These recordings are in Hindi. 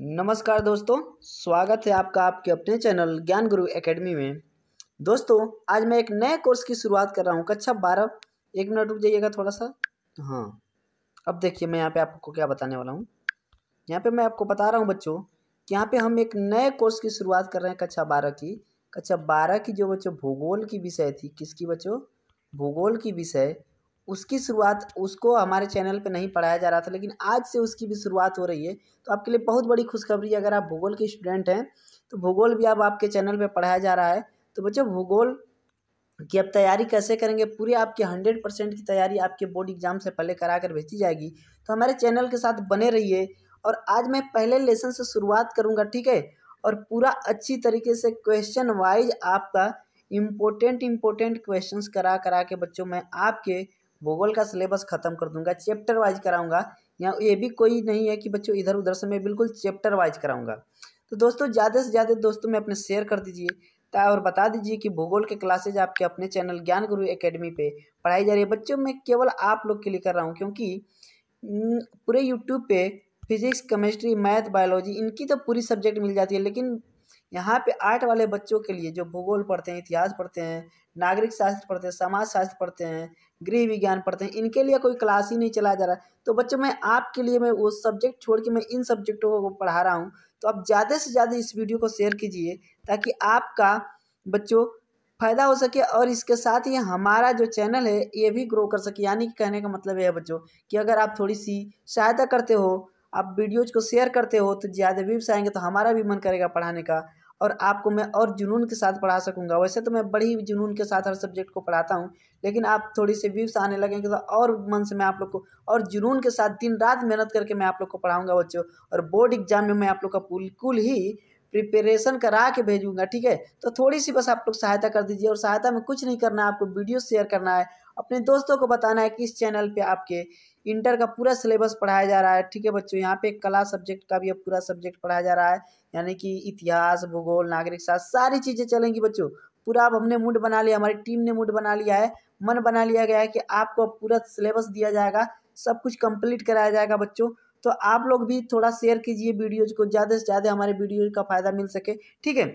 नमस्कार दोस्तों स्वागत है आपका आपके अपने चैनल ज्ञान गुरु एकेडमी में दोस्तों आज मैं एक नए कोर्स की शुरुआत कर रहा हूँ कक्षा बारह एक मिनट रुक जाइएगा थोड़ा सा हाँ अब देखिए मैं यहाँ पे आपको क्या बताने वाला हूँ यहाँ पे मैं आपको बता रहा हूँ बच्चों कि यहाँ पे हम एक नए कोर्स की शुरुआत कर रहे हैं कक्षा बारह की कक्षा बारह की जो बच्चों भूगोल की विषय थी किसकी बच्चों भूगोल की विषय उसकी शुरुआत उसको हमारे चैनल पे नहीं पढ़ाया जा रहा था लेकिन आज से उसकी भी शुरुआत हो रही है तो आपके लिए बहुत बड़ी खुशखबरी है अगर आप भूगोल के स्टूडेंट हैं तो भूगोल भी अब आपके चैनल पे पढ़ाया जा रहा है तो बच्चों भूगोल की अब तैयारी कैसे करेंगे पूरी आपकी हंड्रेड परसेंट की तैयारी आपके बोर्ड एग्जाम से पहले करा कर भेजी जाएगी तो हमारे चैनल के साथ बने रहिए और आज मैं पहले लेसन से शुरुआत करूँगा ठीक है और पूरा अच्छी तरीके से क्वेश्चन वाइज आपका इम्पोर्टेंट इम्पोर्टेंट क्वेश्चंस करा करा के बच्चों मैं आपके भूगोल का सिलेबस ख़त्म कर दूंगा चैप्टर वाइज कराऊंगा या ये भी कोई नहीं है कि बच्चों इधर उधर से मैं बिल्कुल चैप्टर वाइज कराऊंगा तो दोस्तों ज़्यादा से ज़्यादा दोस्तों में अपने शेयर कर दीजिए और बता दीजिए कि भूगोल के क्लासेज आपके अपने चैनल ज्ञान गुरु अकेडमी पर पढ़ाई जा रही है बच्चों मैं केवल आप लोग के लिए कर रहा हूँ क्योंकि पूरे यूट्यूब पर फिजिक्स केमिस्ट्री मैथ बायोलॉजी इनकी तो पूरी सब्जेक्ट मिल जाती है लेकिन यहाँ पे आर्ट वाले बच्चों के लिए जो भूगोल पढ़ते हैं इतिहास पढ़ते हैं नागरिक शास्त्र पढ़ते हैं समाज शास्त्र पढ़ते हैं गृह विज्ञान पढ़ते हैं इनके लिए कोई क्लास ही नहीं चलाया जा रहा तो बच्चों मैं आपके लिए मैं वो सब्जेक्ट छोड़ के मैं इन सब्जेक्टों को पढ़ा रहा हूँ तो आप ज़्यादा से ज़्यादा इस वीडियो को शेयर कीजिए ताकि आपका बच्चों फ़ायदा हो सके और इसके साथ ही हमारा जो चैनल है ये भी ग्रो कर सके यानी कि कहने का मतलब यह है बच्चों कि अगर आप थोड़ी सी सहायता करते हो आप वीडियोज़ को शेयर करते हो तो ज़्यादा व्यूज आएंगे तो हमारा भी मन करेगा पढ़ाने का और आपको मैं और जुनून के साथ पढ़ा सकूंगा वैसे तो मैं बड़ी जुनून के साथ हर सब्जेक्ट को पढ़ाता हूँ लेकिन आप थोड़ी सी व्यूस आने लगेंगे तो और मन से मैं आप लोग को और जुनून के साथ दिन रात मेहनत करके मैं आप लोग को पढ़ाऊँगा बच्चों और बोर्ड एग्जाम में मैं आप लोग का बिल्कुल ही प्रिपरेशन करा के भेजूँगा ठीक है तो थोड़ी सी बस आप लोग सहायता कर दीजिए और सहायता में कुछ नहीं करना है आपको वीडियो शेयर करना है अपने दोस्तों को बताना है कि इस चैनल पे आपके इंटर का पूरा सिलेबस पढ़ाया जा रहा है ठीक है बच्चों यहाँ पे कला सब्जेक्ट का भी अब पूरा सब्जेक्ट पढ़ाया जा रहा है यानी कि इतिहास भूगोल नागरिक शास्त्र सारी चीज़ें चलेंगी बच्चों पूरा अब हमने मूड बना लिया हमारी टीम ने मूड बना लिया है मन बना लिया गया है कि आपको पूरा सिलेबस दिया जाएगा सब कुछ कंप्लीट कराया जाएगा बच्चों तो आप लोग भी थोड़ा शेयर कीजिए वीडियोज को ज़्यादा से ज़्यादा हमारे वीडियो का फ़ायदा मिल सके ठीक है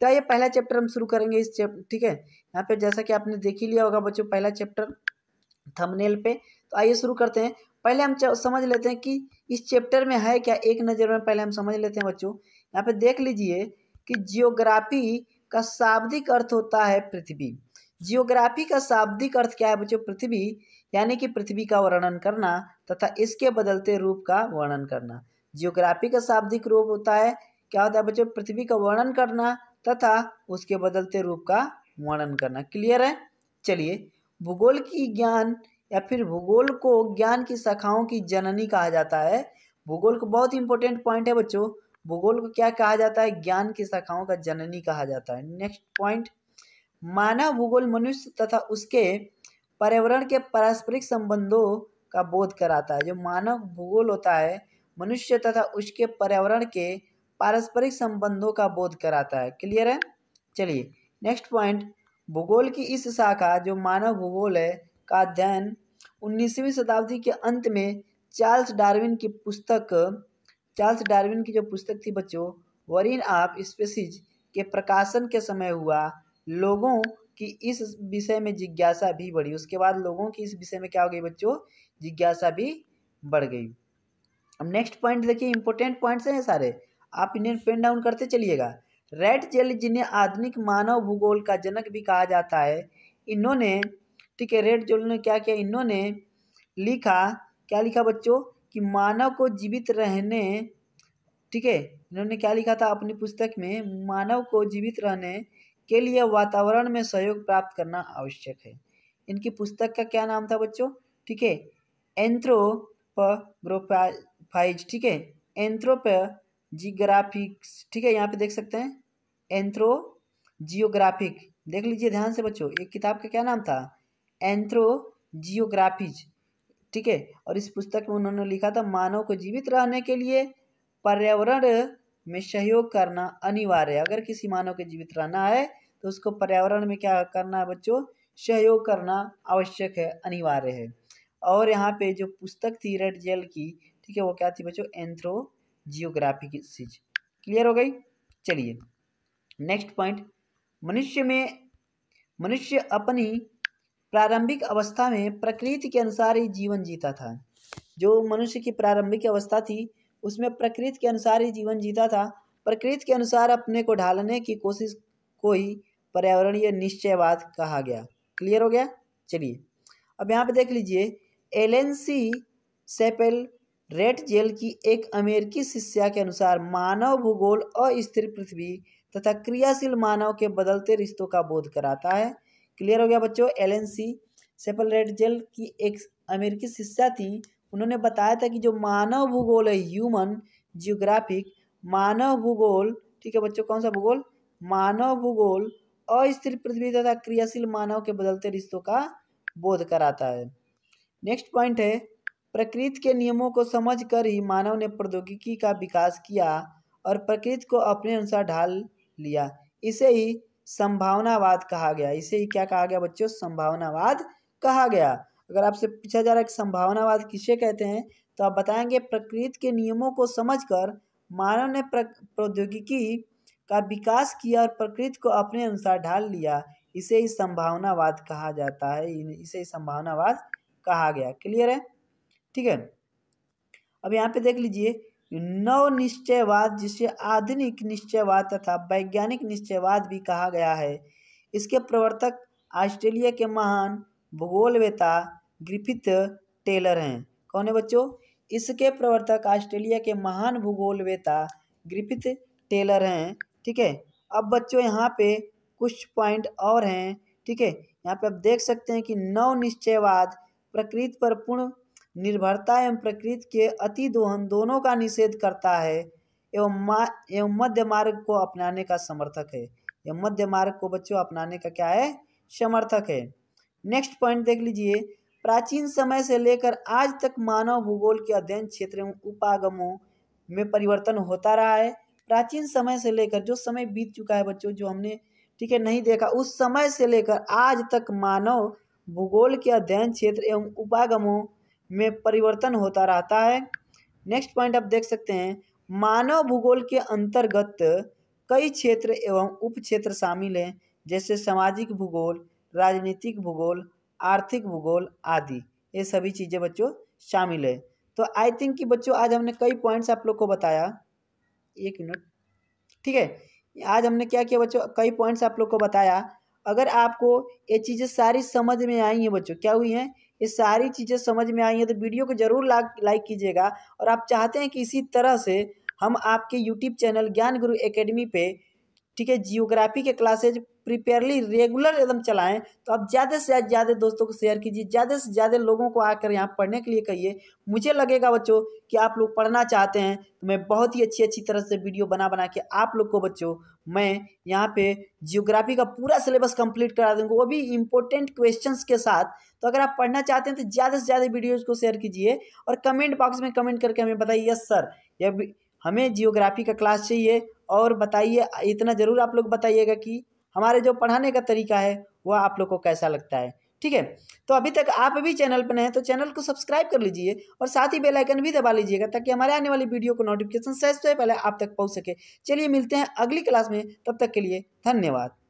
तो ये पहला चैप्टर हम शुरू करेंगे इस चैप ठीक है यहाँ पे जैसा कि आपने देख ही लिया होगा बच्चों पहला चैप्टर थंबनेल पे तो आइए शुरू करते हैं पहले हम समझ लेते हैं कि इस चैप्टर में है क्या एक नज़र में पहले हम समझ लेते हैं बच्चों यहाँ पे देख लीजिए कि जियोग्राफी का शाब्दिक अर्थ होता है पृथ्वी जियोग्राफी का शाब्दिक अर्थ क्या है बच्चों पृथ्वी यानी कि पृथ्वी का वर्णन करना तथा इसके बदलते रूप का वर्णन करना जियोग्राफी का शाब्दिक रूप होता है क्या होता है बच्चों पृथ्वी का वर्णन करना तथा उसके बदलते रूप का वर्णन करना क्लियर है चलिए भूगोल की ज्ञान या फिर भूगोल को ज्ञान की शाखाओं की जननी कहा जाता है भूगोल को बहुत इंपॉर्टेंट पॉइंट है बच्चों भूगोल को क्या कहा जाता है ज्ञान की शाखाओं का जननी कहा जाता है नेक्स्ट पॉइंट मानव भूगोल मनुष्य तथा उसके पर्यावरण के पारस्परिक संबंधों का बोध कराता है जो मानव भूगोल होता है मनुष्य तथा उसके पर्यावरण के पारस्परिक संबंधों का बोध कराता है क्लियर है चलिए नेक्स्ट पॉइंट भूगोल की इस शाखा जो मानव भूगोल है का अध्ययन उन्नीसवीं शताब्दी के अंत में चार्ल्स डार्विन की पुस्तक चार्ल्स डार्विन की जो पुस्तक थी बच्चों वरिन ऑफ स्पेसिज के प्रकाशन के समय हुआ लोगों की इस विषय में जिज्ञासा भी बढ़ी उसके बाद लोगों की इस विषय में क्या हो गई बच्चों जिज्ञासा भी बढ़ गई अब नेक्स्ट पॉइंट देखिए इंपॉर्टेंट पॉइंट्स हैं सारे आप इन्हें पेन डाउन करते चलिएगा रेड जेल जिन्हें आधुनिक मानव भूगोल का जनक भी कहा जाता है इन्होंने ठीक है रेड जेल ने क्या किया इन्होंने लिखा क्या लिखा बच्चों कि मानव को जीवित रहने ठीक है इन्होंने क्या लिखा था अपनी पुस्तक में मानव को जीवित रहने के लिए वातावरण में सहयोग प्राप्त करना आवश्यक है इनकी पुस्तक का क्या नाम था बच्चों ठीक है एंथ्रोप्रोफाइज ठीक है एंथ्रोप जीग्राफिक्स ठीक है यहाँ पे देख सकते हैं एंथ्रो जियोग्राफिक देख लीजिए ध्यान से बच्चों एक किताब का क्या नाम था एंथ्रो जियोग्राफिज ठीक है और इस पुस्तक में उन्होंने लिखा था मानव को जीवित रहने के लिए पर्यावरण में सहयोग करना अनिवार्य है अगर किसी मानव के जीवित रहना है तो उसको पर्यावरण में क्या करना है बच्चों सहयोग करना आवश्यक है अनिवार्य है और यहाँ पे जो पुस्तक थी रेड जेल की ठीक है वो क्या थी बच्चों एंथ्रो जियोग्राफी की सीज क्लियर हो गई चलिए नेक्स्ट पॉइंट मनुष्य में मनुष्य अपनी प्रारंभिक अवस्था में प्रकृति के अनुसार ही जीवन जीता था जो मनुष्य की प्रारंभिक अवस्था थी उसमें प्रकृति के अनुसार ही जीवन जीता था प्रकृति के अनुसार अपने को ढालने की कोशिश को ही पर्यावरणीय निश्चयवाद कहा गया क्लियर हो गया चलिए अब यहाँ पे देख लीजिए Ellen C Semple Ratzel की एक अमेरिकी शिष्या के अनुसार मानव भूगोल अस्थिर पृथ्वी तथा क्रियाशील मानव के बदलते रिश्तों का बोध कराता है क्लियर हो गया बच्चों Ellen C Semple Ratzel की एक अमेरिकी शिष्या थी उन्होंने बताया था कि जो मानव भूगोल है ह्यूमन जियोग्राफिक मानव भूगोल ठीक है बच्चों कौन सा भूगोल मानव भूगोल अस्थिर पृथ्वी तथा क्रियाशील मानव के बदलते रिश्तों का बोध कराता है नेक्स्ट पॉइंट है प्रकृति के नियमों को समझकर ही मानव ने प्रौद्योगिकी का विकास किया और प्रकृति को अपने अनुसार ढाल लिया इसे ही संभावनावाद कहा गया इसे ही क्या कहा गया बच्चों संभावनावाद कहा गया अगर आपसे पूछा जा रहा है कि संभावनावाद किसे कहते हैं तो आप बताएंगे प्रकृति के नियमों को समझकर मानव ने प्रौद्योगिकी का विकास किया और प्रकृति को अपने अनुसार ढाल लिया इसे ही संभावनावाद कहा जाता है इसे ही संभावनावाद कहा गया क्लियर है ठीक है अब यहाँ पे देख लीजिए नव निश्चयवाद जिसे आधुनिक निश्चयवाद तथा वैज्ञानिक निश्चयवाद भी कहा गया है इसके प्रवर्तक ऑस्ट्रेलिया के महान भूगोलवेता ग्रिफिथ टेलर हैं कौन है बच्चों इसके प्रवर्तक ऑस्ट्रेलिया के महान भूगोलवेता ग्रिफिथ टेलर हैं ठीक है अब बच्चों यहाँ पे कुछ पॉइंट और हैं ठीक है यहाँ पे आप देख सकते हैं कि नव निश्चयवाद प्रकृति पर पूर्ण निर्भरता एवं प्रकृति के अति दोहन दोनों का निषेध करता है एवं मा एवं मध्य मार्ग को अपनाने का समर्थक है एवं मध्य मार्ग को बच्चों अपनाने का क्या है समर्थक है नेक्स्ट पॉइंट देख लीजिए प्राचीन समय से लेकर आज तक मानव भूगोल के अध्ययन क्षेत्र एवं उपागमों में परिवर्तन होता रहा है प्राचीन समय से लेकर जो समय बीत चुका है बच्चों जो हमने ठीक है नहीं देखा उस समय से लेकर आज तक मानव भूगोल के अध्ययन क्षेत्र एवं उपागमों में परिवर्तन होता रहता है नेक्स्ट पॉइंट आप देख सकते हैं मानव भूगोल के अंतर्गत कई क्षेत्र एवं उप क्षेत्र शामिल हैं जैसे सामाजिक भूगोल राजनीतिक भूगोल आर्थिक भूगोल आदि ये सभी चीज़ें बच्चों शामिल है तो आई थिंक कि बच्चों आज हमने कई पॉइंट्स आप लोग को बताया एक मिनट ठीक है आज हमने क्या किया बच्चों कई पॉइंट्स आप लोग को बताया अगर आपको ये चीज़ें सारी समझ में आई हैं बच्चों क्या हुई हैं ये सारी चीज़ें समझ में आई हैं तो वीडियो को ज़रूर लाइक कीजिएगा और आप चाहते हैं कि इसी तरह से हम आपके यूट्यूब चैनल ज्ञान गुरु एकेडमी पे ठीक है जियोग्राफी के क्लासेज प्रिपेयरली रेगुलर एकदम चलाएं तो आप ज़्यादा से ज़्यादा दोस्तों को शेयर कीजिए ज़्यादा से ज़्यादा लोगों को आकर यहाँ पढ़ने के लिए कहिए मुझे लगेगा बच्चों कि आप लोग पढ़ना चाहते हैं तो मैं बहुत ही अच्छी अच्छी तरह से वीडियो बना बना के आप लोग को बच्चों मैं यहाँ पे जियोग्राफी का पूरा सिलेबस कंप्लीट करा दूँगा वो भी इम्पोर्टेंट क्वेश्चंस के साथ तो अगर आप पढ़ना चाहते हैं तो ज़्यादा से ज़्यादा वीडियोज़ को शेयर कीजिए और कमेंट बॉक्स में कमेंट करके हमें बताइए यस सर या हमें जियोग्राफी का क्लास चाहिए और बताइए इतना ज़रूर आप लोग बताइएगा कि हमारे जो पढ़ाने का तरीका है वह आप लोग को कैसा लगता है ठीक है तो अभी तक आप भी चैनल पर हैं तो चैनल को सब्सक्राइब कर लीजिए और साथ ही बेल आइकन भी दबा लीजिएगा ताकि हमारे आने वाली वीडियो को नोटिफिकेशन सबसे पहले आप तक पहुंच सके चलिए मिलते हैं अगली क्लास में तब तक के लिए धन्यवाद